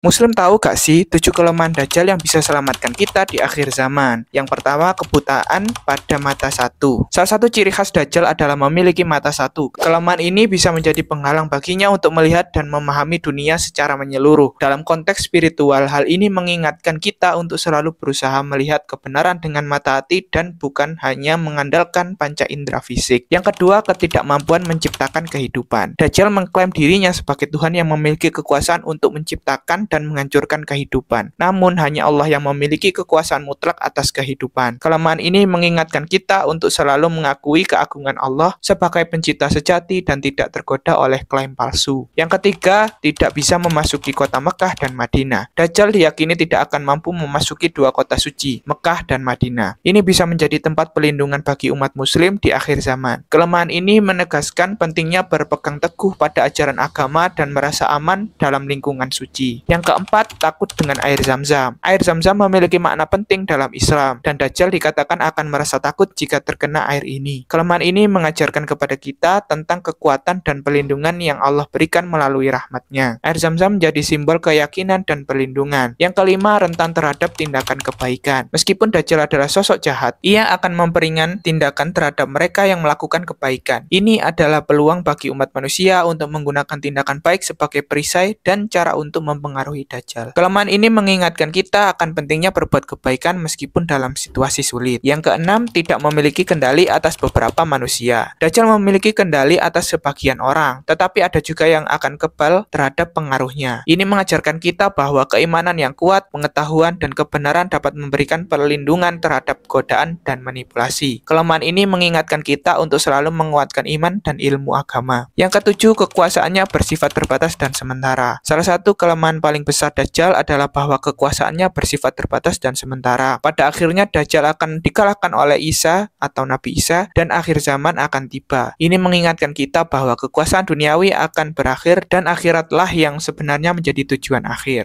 Muslim tahu gak sih tujuh kelemahan dajjal yang bisa selamatkan kita di akhir zaman? Yang pertama, kebutaan pada mata satu. Salah satu ciri khas dajjal adalah memiliki mata satu. Kelemahan ini bisa menjadi penghalang baginya untuk melihat dan memahami dunia secara menyeluruh. Dalam konteks spiritual, hal ini mengingatkan kita untuk selalu berusaha melihat kebenaran dengan mata hati dan bukan hanya mengandalkan panca indera fisik. Yang kedua, ketidakmampuan menciptakan kehidupan. Dajjal mengklaim dirinya sebagai Tuhan yang memiliki kekuasaan untuk menciptakan dan menghancurkan kehidupan. Namun hanya Allah yang memiliki kekuasaan mutlak atas kehidupan. Kelemahan ini mengingatkan kita untuk selalu mengakui keagungan Allah sebagai pencipta sejati dan tidak tergoda oleh klaim palsu. Yang ketiga, tidak bisa memasuki kota Mekah dan Madinah. Dajjal diyakini tidak akan mampu memasuki dua kota suci, Mekah dan Madinah. Ini bisa menjadi tempat pelindungan bagi umat muslim di akhir zaman. Kelemahan ini menegaskan pentingnya berpegang teguh pada ajaran agama dan merasa aman dalam lingkungan suci. Yang yang keempat, takut dengan air zam-zam. Air zam-zam memiliki makna penting dalam Islam, dan Dajjal dikatakan akan merasa takut jika terkena air ini. Kelemahan ini mengajarkan kepada kita tentang kekuatan dan pelindungan yang Allah berikan melalui rahmatnya. Air zam-zam menjadi simbol keyakinan dan perlindungan. Yang kelima, rentan terhadap tindakan kebaikan. Meskipun Dajjal adalah sosok jahat, ia akan memperingan tindakan terhadap mereka yang melakukan kebaikan. Ini adalah peluang bagi umat manusia untuk menggunakan tindakan baik sebagai perisai dan cara untuk mempengaruhi dipengaruhi Dajjal. Kelemahan ini mengingatkan kita akan pentingnya berbuat kebaikan meskipun dalam situasi sulit. Yang keenam, tidak memiliki kendali atas beberapa manusia. Dajjal memiliki kendali atas sebagian orang, tetapi ada juga yang akan kebal terhadap pengaruhnya. Ini mengajarkan kita bahwa keimanan yang kuat, pengetahuan, dan kebenaran dapat memberikan perlindungan terhadap godaan dan manipulasi. Kelemahan ini mengingatkan kita untuk selalu menguatkan iman dan ilmu agama. Yang ketujuh, kekuasaannya bersifat terbatas dan sementara. Salah satu kelemahan paling paling besar Dajjal adalah bahwa kekuasaannya bersifat terbatas dan sementara. Pada akhirnya Dajjal akan dikalahkan oleh Isa atau Nabi Isa dan akhir zaman akan tiba. Ini mengingatkan kita bahwa kekuasaan duniawi akan berakhir dan akhiratlah yang sebenarnya menjadi tujuan akhir.